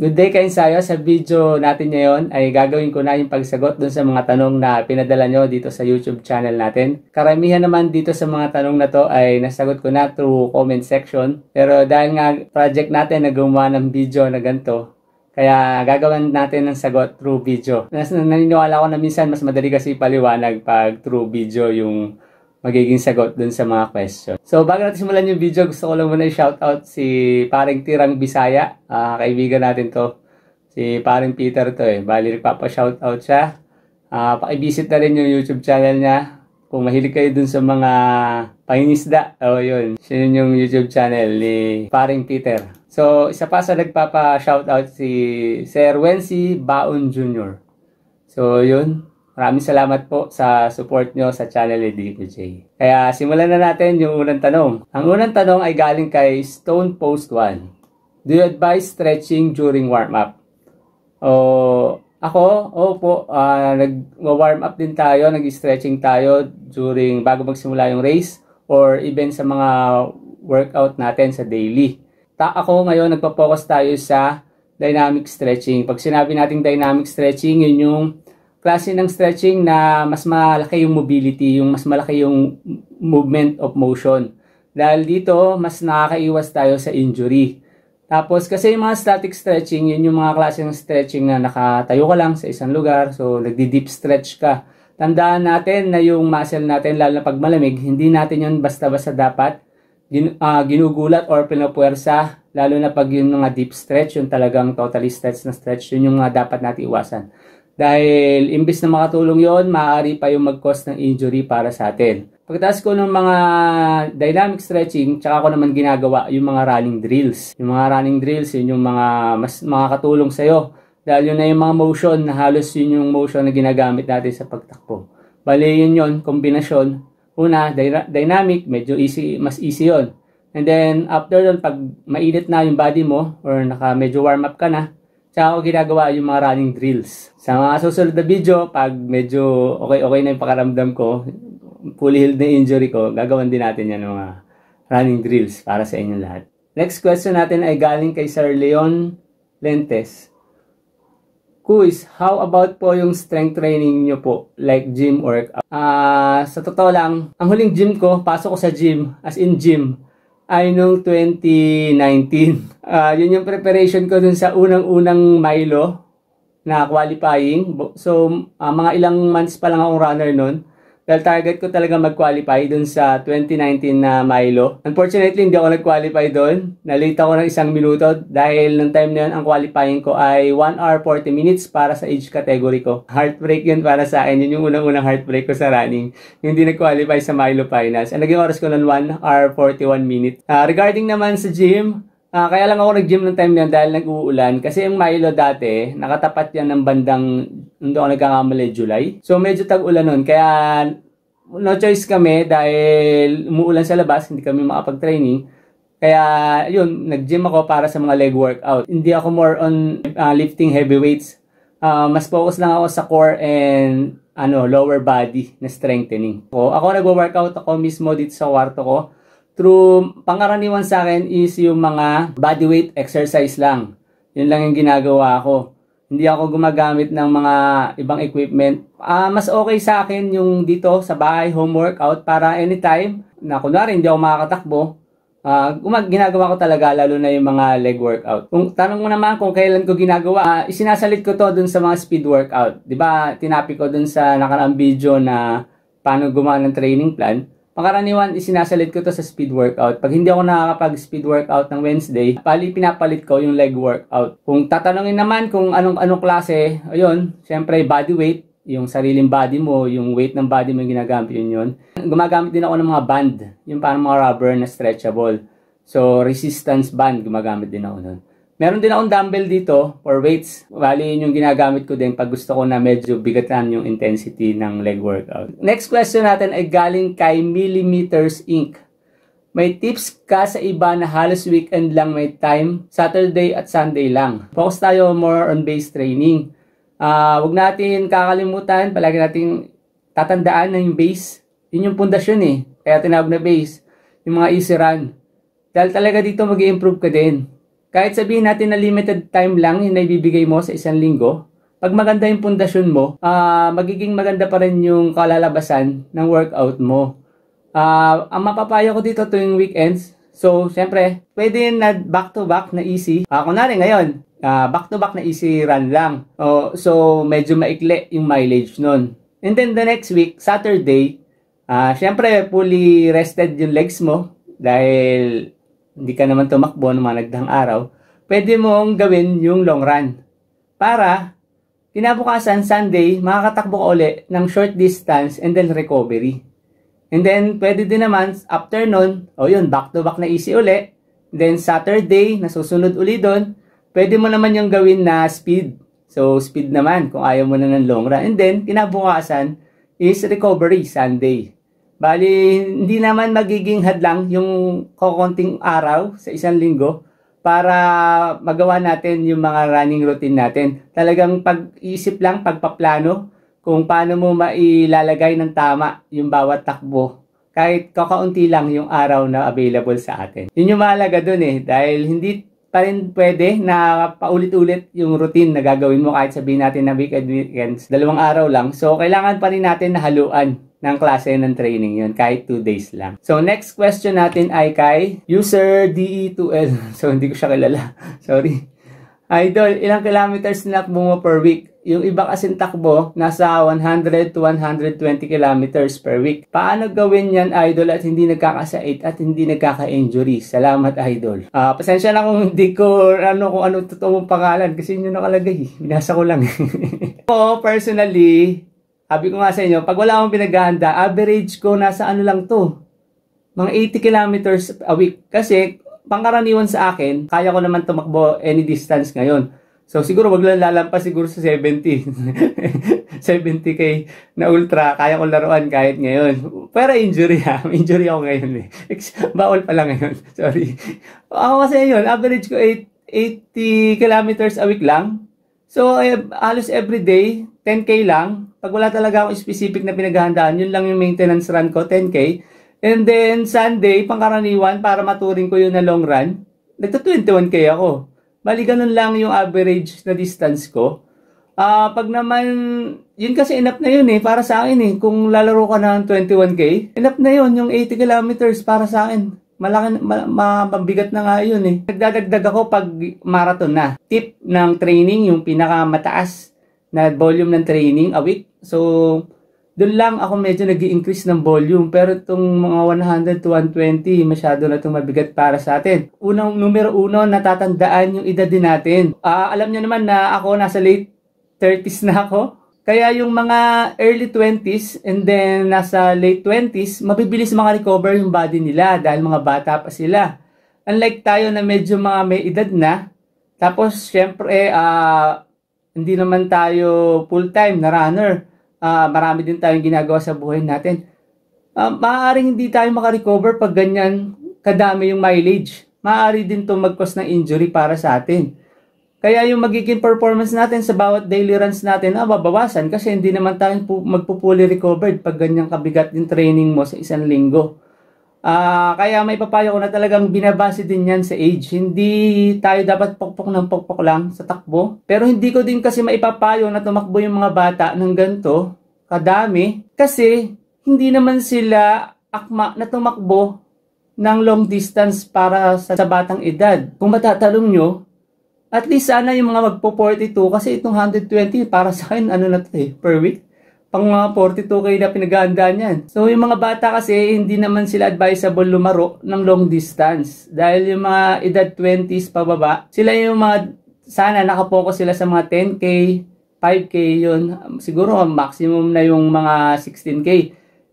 Good day kainsayo. Sa video natin ngayon ay gagawin ko na yung pagsagot dun sa mga tanong na pinadala nyo dito sa YouTube channel natin. Karamihan naman dito sa mga tanong na to ay nasagot ko na through comment section. Pero dahil nga project natin na gumawa ng video na ganito, kaya gagawin natin ng sagot through video. Nas naniniwala ko na minsan mas madali kasi paliwanag pag through video yung magiging sagot dun sa mga question. So bago natin simulan yung video, gusto ko lang muna i-shoutout si paring Tirang Bisaya. Uh, kaibigan natin to. Si paring Peter to eh. Bali, nagpapa-shoutout siya. Uh, ah, pakivisit na rin yung YouTube channel niya kung mahilig kayo dun sa mga pangingisda, o oh, yun, siya yun yung YouTube channel ni Paring Peter. So, isa pa sa nagpapa-shoutout si Sir Wensi Baon Jr. So, yun, Maraming salamat po sa support nyo sa channel ni DJ. Kaya simulan na natin yung unang tanong. Ang unang tanong ay galing kay Stone Post 1. Do you advise stretching during warm-up? O ako, opo, uh, nag-warm up din tayo, nag-stretching tayo during bago magsimula yung race or even sa mga workout natin sa daily. Ta ako ngayon nagpo-focus tayo sa dynamic stretching. Pag sinabi nating dynamic stretching, yun yung klase ng stretching na mas malaki yung mobility, yung mas malaki yung movement of motion. Dahil dito, mas nakakaiwas tayo sa injury. Tapos kasi yung mga static stretching, yun yung mga klase ng stretching na nakatayo ka lang sa isang lugar. So nagdi-deep stretch ka. Tandaan natin na yung muscle natin, lalo na pag malamig, hindi natin yun basta-basta dapat gin, uh, ah, ginugulat or pinapuwersa. Lalo na pag yung mga deep stretch, yung talagang totally stretch na stretch, yun yung uh, dapat natin iwasan. Dahil imbes na makatulong yon, maaari pa yung mag-cause ng injury para sa atin. Pagkatapos ko ng mga dynamic stretching, tsaka ko naman ginagawa yung mga running drills. Yung mga running drills, yun yung mga mas makakatulong sa'yo. Dahil yun na yung mga motion na halos yun yung motion na ginagamit natin sa pagtakbo. Bale yun yun, kombinasyon. Una, dynamic, medyo easy, mas easy yun. And then after yun, pag mainit na yung body mo or naka medyo warm up ka na, Tsaka ako ginagawa yung mga running drills. Sa mga susunod na video, pag medyo okay-okay na yung pakaramdam ko, fully healed na injury ko, gagawin din natin yan mga running drills para sa inyo lahat. Next question natin ay galing kay Sir Leon Lentes. Quiz, how about po yung strength training nyo po? Like gym workout? Uh, sa totoo lang, ang huling gym ko, pasok ko sa gym, as in gym, ay nung 2019. Uh, ah, yun yung preparation ko dun sa unang-unang Milo na qualifying. So, uh, mga ilang months pa lang akong runner nun. Dahil target ko talaga mag-qualify dun sa 2019 na Milo. Unfortunately, hindi ako nag-qualify dun. Nalate ako ng isang minuto dahil nung time na yun, ang qualifying ko ay 1 hour 40 minutes para sa age category ko. Heartbreak yun para sa akin. Yun yung unang-unang heartbreak ko sa running. hindi nag-qualify sa Milo Finals. Ang naging oras ko nun 1 hour 41 minutes. Uh, regarding naman sa gym, Uh, kaya lang ako nag-gym ng time niyan dahil nag-uulan. Kasi yung Milo dati, nakatapat yan ng bandang, nung ako nagkakamali, July. So medyo tag-ulan nun. Kaya no choice kami dahil umuulan sa labas, hindi kami makapag-training. Kaya yun, nag-gym ako para sa mga leg workout. Hindi ako more on uh, lifting heavy weights. Uh, mas focus lang ako sa core and ano lower body na strengthening. So, ako nagwo-workout ako mismo dito sa kwarto ko through pangaraniwan sa akin is yung mga body weight exercise lang. Yun lang yung ginagawa ko. Hindi ako gumagamit ng mga ibang equipment. Uh, mas okay sa akin yung dito sa bahay, home workout para anytime na kunwari hindi ako makakatakbo, uh, ginagawa ko talaga lalo na yung mga leg workout. Kung tanong mo naman kung kailan ko ginagawa, uh, isinasalit ko to dun sa mga speed workout. 'Di ba? Tinapi ko dun sa nakaraang video na paano gumawa ng training plan Makaraniwan, isinasalit ko to sa speed workout. Pag hindi ako nakakapag-speed workout ng Wednesday, pali pinapalit ko yung leg workout. Kung tatanungin naman kung anong anong klase, ayun, syempre body weight, yung sariling body mo, yung weight ng body mo yung ginagamit yun yun. Gumagamit din ako ng mga band, yung parang mga rubber na stretchable. So, resistance band, gumagamit din ako nun. Meron din akong dumbbell dito for weights. Bali, yun yung ginagamit ko din pag gusto ko na medyo bigatan yung intensity ng leg workout. Next question natin ay galing kay Millimeters Inc. May tips ka sa iba na halos weekend lang may time, Saturday at Sunday lang. Focus tayo more on base training. Uh, ah, huwag natin kakalimutan, palagi natin tatandaan na yung base. Yun yung pundasyon eh, kaya tinawag na base. Yung mga easy run. Dahil talaga dito mag improve ka din kahit sabihin natin na limited time lang yung naibibigay mo sa isang linggo, pag maganda yung pundasyon mo, uh, magiging maganda pa rin yung kalalabasan ng workout mo. Uh, ang mapapayo ko dito tuwing weekends, so syempre, pwede na back-to-back na easy. Uh, kunwari ngayon, uh, back-to-back na easy run lang. Uh, so medyo maikli yung mileage nun. And then the next week, Saturday, uh, syempre fully rested yung legs mo dahil hindi ka naman tumakbo ng managdang araw, pwede mong gawin yung long run. Para, kinabukasan Sunday, makakatakbo ka uli ng short distance and then recovery. And then, pwede din naman, after nun, o oh yun, back to back na easy uli. Then, Saturday, nasusunod uli doon, pwede mo naman yung gawin na speed. So, speed naman kung ayaw mo na ng long run. And then, kinabukasan is recovery Sunday. Bali, hindi naman magiging hadlang yung kokonting araw sa isang linggo para magawa natin yung mga running routine natin. Talagang pag-iisip lang, pagpaplano, kung paano mo mailalagay ng tama yung bawat takbo. Kahit kakaunti lang yung araw na available sa atin. Yun yung mahalaga dun eh, dahil hindi pa rin pwede na paulit-ulit yung routine na gagawin mo kahit sabihin natin na weekend weekends, dalawang araw lang. So, kailangan pa rin natin nahaluan ng klase ng training yun, kahit 2 days lang. So, next question natin ay kay user DE2L. So, hindi ko siya kilala. Sorry. Idol, ilang kilometers tinakbo mo per week? Yung iba kasing takbo, nasa 100 to 120 kilometers per week. Paano gawin yan, Idol, at hindi nagkakasait at hindi nagkaka-injury? Salamat, Idol. Uh, pasensya na kung hindi ko, ano, kung ano totoong pangalan kasi yun yung nakalagay. Binasa ko lang. Ako, personally, sabi ko nga sa inyo, pag wala akong pinaghahanda, average ko nasa ano lang to, mga 80 kilometers a week. Kasi pangkaraniwan sa akin, kaya ko naman tumakbo any distance ngayon. So siguro wag lang lalampas siguro sa 70. 70k na ultra, kaya ko laruan kahit ngayon. Pero injury ha, injury ako ngayon eh. Bawal pala ngayon, sorry. Ako kasi yun, average ko 8, 80 kilometers a week lang. So eh, halos every day, 10k lang pag wala talaga akong specific na pinaghahandaan, yun lang yung maintenance run ko, 10K. And then Sunday, pangkaraniwan, para maturing ko yun na long run, nagta 21K ako. Bali, ganun lang yung average na distance ko. Ah, uh, pag naman, yun kasi enough na yun eh, para sa akin eh. Kung lalaro ka ng 21K, enough na yun, yung 80 kilometers para sa akin. Malaki, ma, mabigat na nga yun eh. Nagdadagdag ako pag marathon na. Tip ng training, yung pinakamataas na volume ng training a week. So, doon lang ako medyo nag increase ng volume. Pero itong mga 100 to 120, masyado na itong mabigat para sa atin. Unang numero uno, natatandaan yung edad din natin. Uh, alam nyo naman na ako nasa late 30s na ako. Kaya yung mga early 20s and then nasa late 20s, mabibilis mga recover yung body nila dahil mga bata pa sila. Unlike tayo na medyo mga may edad na, tapos syempre uh, hindi naman tayo full-time na runner. Uh, marami din tayong ginagawa sa buhay natin. Uh, maaaring hindi tayo makarecover pag ganyan kadami yung mileage. Maaari din to mag-cause ng injury para sa atin. Kaya yung magiging performance natin sa bawat daily runs natin, ah, babawasan kasi hindi naman tayo magpupuli recovered pag ganyan kabigat yung training mo sa isang linggo. Uh, kaya may papayo ko na talagang binabase din yan sa age. Hindi tayo dapat pokpok ng pokpok lang sa takbo. Pero hindi ko din kasi maipapayo na tumakbo yung mga bata ng ganto kadami kasi hindi naman sila akma na tumakbo ng long distance para sa, sa batang edad. Kung matatalong nyo, at least sana yung mga magpo 42 kasi itong 120 para sa akin ano na to eh, per week pang mga 42k na pinagandaan yan. So yung mga bata kasi hindi naman sila advisable lumaro ng long distance dahil yung mga edad 20s pababa, sila yung mga sana nakapokus sila sa mga 10k, 5k yun. Siguro maximum na yung mga 16k.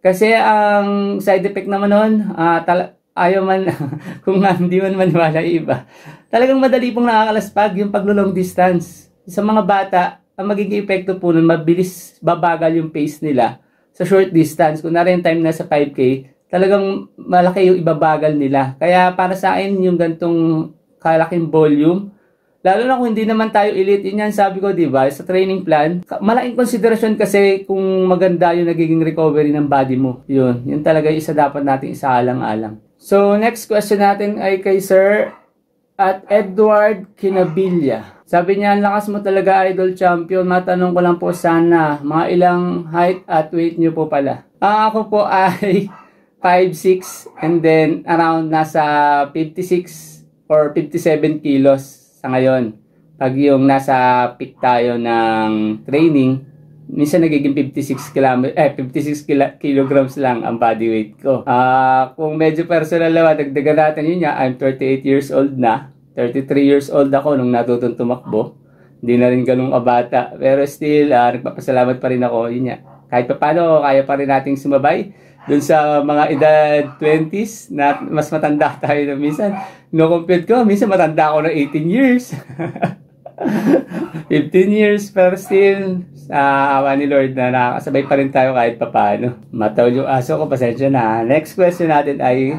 Kasi ang side effect naman noon, uh, ah, ayaw man kung nga, hindi man maniwala iba. Talagang madali pong nakakalaspag yung paglo-long distance. Sa mga bata, ang magiging epekto po nun, mabilis babagal yung pace nila sa short distance. Kung narin time na sa 5K, talagang malaki yung ibabagal nila. Kaya para sa akin, yung gantong kalaking volume, lalo na kung hindi naman tayo elite, yun yan sabi ko, di ba, sa training plan, malaking konsiderasyon kasi kung maganda yung nagiging recovery ng body mo. Yun, yun talaga yung isa dapat nating isaalang-alang. So, next question natin ay kay Sir at Edward Kinabilla. Sabi niya, lakas mo talaga idol champion. Matanong ko lang po sana, mga ilang height at weight niyo po pala. Ah, ako po ay 5'6 and then around nasa 56 or 57 kilos sa ngayon. Pag yung nasa peak tayo ng training, minsan nagiging 56 km eh 56 kilo, kilograms lang ang body weight ko. Ah, kung medyo personal naman dagdagan natin yun niya, I'm 38 years old na. 33 years old ako nung natutong tumakbo. Hindi na rin ganung kabata. Pero still, uh, nagpapasalamat pa rin ako. Yun niya. Kahit pa paano, kaya pa rin nating sumabay Doon sa mga edad 20s na mas matanda tayo na minsan. No compute ko, minsan matanda ako ng 18 years. 15 years, pero still, sa uh, awa ni Lord na nakasabay pa rin tayo kahit papano. Mataw yung aso ko, pasensya na. Next question natin ay,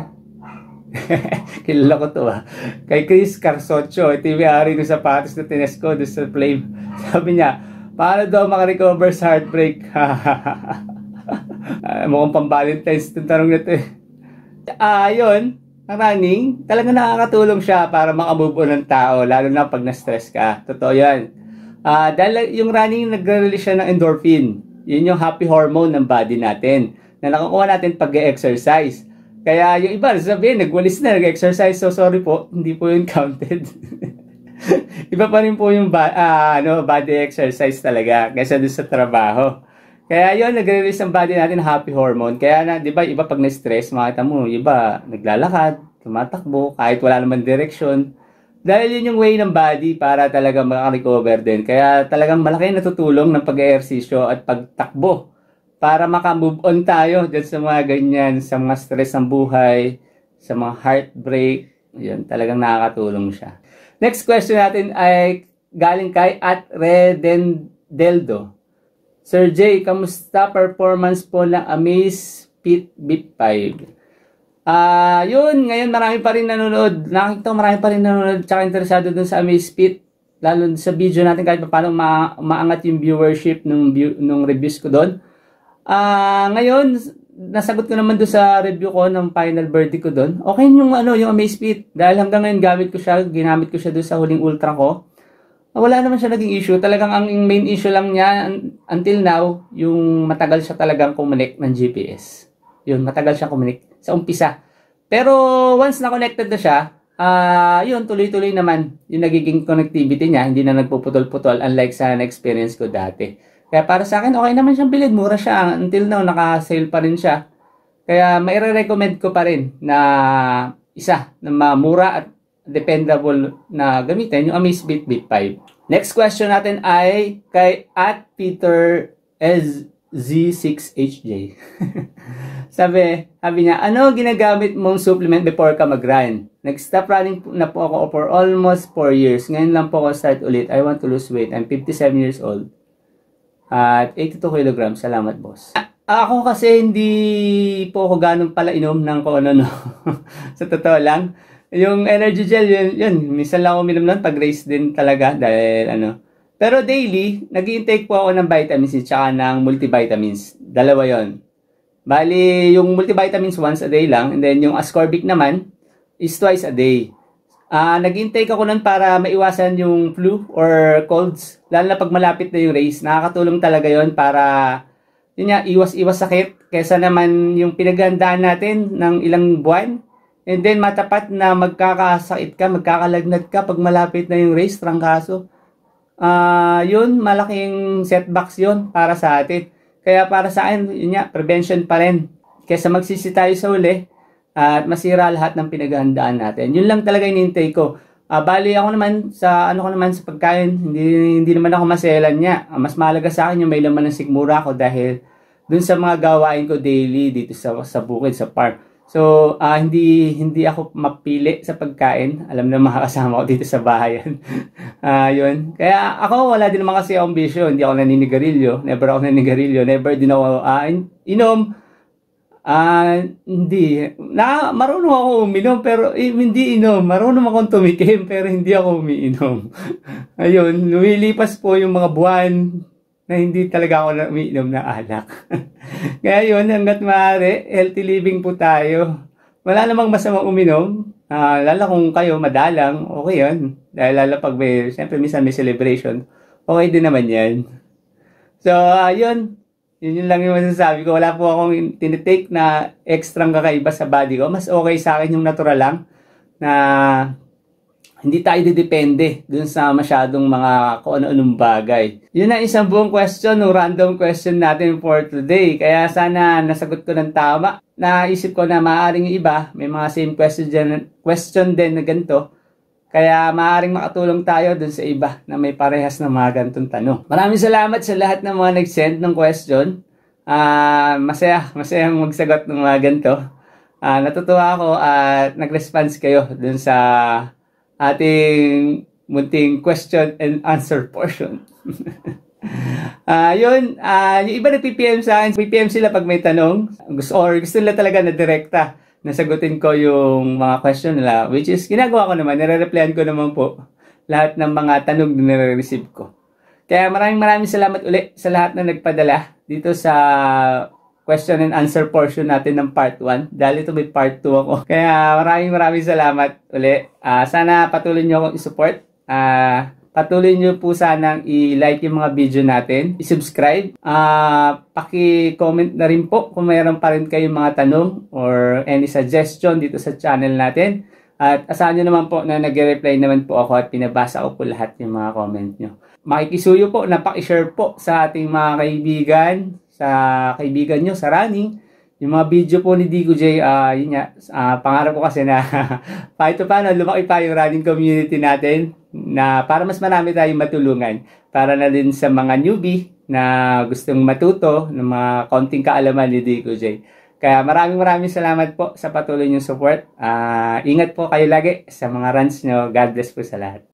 Kilala ko to ah. Kay Chris Carsocho, ito yung ari ng sapatos na tines ko doon sa flame. Sabi niya, paano daw makarecover sa heartbreak? uh, mukhang pang-valentines itong tanong na to eh. uh, yun, ang running, talaga nakakatulong siya para makamove on ng tao, lalo na pag na-stress ka. Totoo yan. Uh, dahil yung running, nagre-release siya ng endorphin. Yun yung happy hormone ng body natin na nakukuha natin pag exercise kaya yung iba, sabihin, nagwalis na, nag-exercise, so sorry po, hindi po yun counted. iba pa rin po yung ba, uh, ano, body exercise talaga kaysa doon sa trabaho. Kaya yun, nagre-release ang body natin happy hormone. Kaya na, di ba, iba pag na-stress, makita mo, iba, naglalakad, tumatakbo, kahit wala naman direction. Dahil yun yung way ng body para talaga makarecover din. Kaya talagang malaki natutulong ng pag exercise at pagtakbo para makamove on tayo dyan sa mga ganyan, sa mga stress ng buhay, sa mga heartbreak. Yun, talagang nakakatulong siya. Next question natin ay galing kay at Reden Deldo. Sir Jay, kamusta performance po ng Amaze Pit Beat 5? Ah, uh, yun, ngayon marami pa rin nanonood. Nakita ko marami pa rin nanonood tsaka interesado dun sa Amaze Pit. Lalo sa video natin kahit paano ma maangat yung viewership nung, view, nung reviews ko doon. Ah, uh, ngayon nasagot ko naman do sa review ko ng final verdict ko doon. Okay yung ano, yung Amazfit dahil hanggang ngayon gamit ko siya, ginamit ko siya doon sa huling ultra ko. Wala naman siya naging issue. Talagang ang main issue lang niya until now, yung matagal siya talagang kumonek ng GPS. Yun, matagal siya kumonek sa umpisa. Pero once na connected na siya, ah uh, yun, tuloy-tuloy naman yung nagiging connectivity niya. Hindi na nagpuputol-putol unlike sa na-experience ko dati. Kaya para sa akin, okay naman siyang bilid. Mura siya. Until now, naka-sale pa rin siya. Kaya maire-recommend ko pa rin na isa na mamura at dependable na gamitin, yung Amazfit Beat 5. Next question natin ay kay at Peter S. Z6HJ. sabi, sabi niya, ano ginagamit mong supplement before ka mag-run? Nag-stop running na po ako for almost 4 years. Ngayon lang po ako start ulit. I want to lose weight. I'm 57 years old. At 82 kg. Salamat, boss. A ako kasi hindi po ako ganun pala inom ng kung ano, no. Sa totoo lang. Yung energy gel, yun, yun. Minsan lang ako minum nun. Pag-race din talaga. Dahil ano. Pero daily, nag-intake po ako ng vitamins at saka ng multivitamins. Dalawa yon. Bali, yung multivitamins once a day lang. And then yung ascorbic naman is twice a day. Uh, ah, naghintay ko lang para maiwasan yung flu or colds. Lalo na pag malapit na yung race. Nakakatulong talaga yon para yun nga, iwas-iwas sakit. Kesa naman yung pinaghandaan natin ng ilang buwan. And then matapat na magkakasakit ka, magkakalagnat ka pag malapit na yung race, trangkaso. Uh, yun, malaking setbacks yon para sa atin. Kaya para sa akin, yun nga, prevention pa rin. Kesa magsisi tayo sa uli, at masira lahat ng pinaghandaan natin. Yun lang talaga yung intake ko. Uh, bali ako naman sa ano ko naman sa pagkain, hindi hindi naman ako maselan niya. Uh, mas mahalaga sa akin yung may laman ng sigmura ko dahil dun sa mga gawain ko daily dito sa sa bukid, sa farm. So, uh, hindi hindi ako mapili sa pagkain. Alam na mga kasama ko dito sa bahayan. uh, yun. Kaya ako, wala din naman kasi akong bisyo. Hindi ako naninigarilyo. Never ako naninigarilyo. Never din ako uh, in- inom. Ah, uh, hindi. Na, marunong ako uminom, pero eh, hindi inom. Marunong akong tumikim, pero hindi ako umiinom. Ayun, lumilipas po yung mga buwan na hindi talaga ako umiinom na alak. Kaya yun, hanggat maaari, healthy living po tayo. Wala namang masama uminom. Uh, ah, lala kung kayo madalang, okay yun. Dahil lala pag may, siyempre minsan may celebration, okay din naman yan. So, ayun. Uh, yun, yun lang yung masasabi ko. Wala po akong tinitake na extra kakaiba sa body ko. Mas okay sa akin yung natural lang na hindi tayo didepende dun sa masyadong mga kung ano-anong bagay. Yun na isang buong question, ng random question natin for today. Kaya sana nasagot ko ng tama. Naisip ko na maaaring yung iba, may mga same question, question din na ganito. Kaya maaaring makatulong tayo dun sa iba na may parehas na mga ganitong tanong. Maraming salamat sa lahat ng mga nag-send ng question. Uh, masaya, masaya magsagot ng mga ganito. Uh, natutuwa ako at nag-response kayo dun sa ating munting question and answer portion. Ah, uh, yun, uh, yung iba na PPM sa akin, PPM sila pag may tanong gusto, or gusto nila talaga na direkta nasagutin ko yung mga question nila, which is ginagawa ko naman, nire-replyan ko naman po lahat ng mga tanong na nire-receive ko. Kaya maraming maraming salamat uli sa lahat na nagpadala dito sa question and answer portion natin ng part 1 dahil ito may part 2 ako. Kaya maraming maraming salamat uli. Uh, sana patuloy nyo akong isupport. Uh, Patuloy nyo po sanang i-like yung mga video natin, i-subscribe, uh, paki-comment na rin po kung mayroon pa rin kayong mga tanong or any suggestion dito sa channel natin. At asahan nyo naman po na nag-reply naman po ako at pinabasa ko po lahat yung mga comment nyo. Makikisuyo po na pakishare po sa ating mga kaibigan, sa kaibigan nyo, sa running, yung mga video po ni Digo J, uh, yun nga, uh, pangarap ko kasi na kahit paano lumaki pa yung running community natin na para mas marami tayong matulungan. Para na din sa mga newbie na gustong matuto ng mga konting kaalaman ni Digo J. Kaya maraming maraming salamat po sa patuloy niyong support. Uh, ingat po kayo lagi sa mga runs nyo. God bless po sa lahat.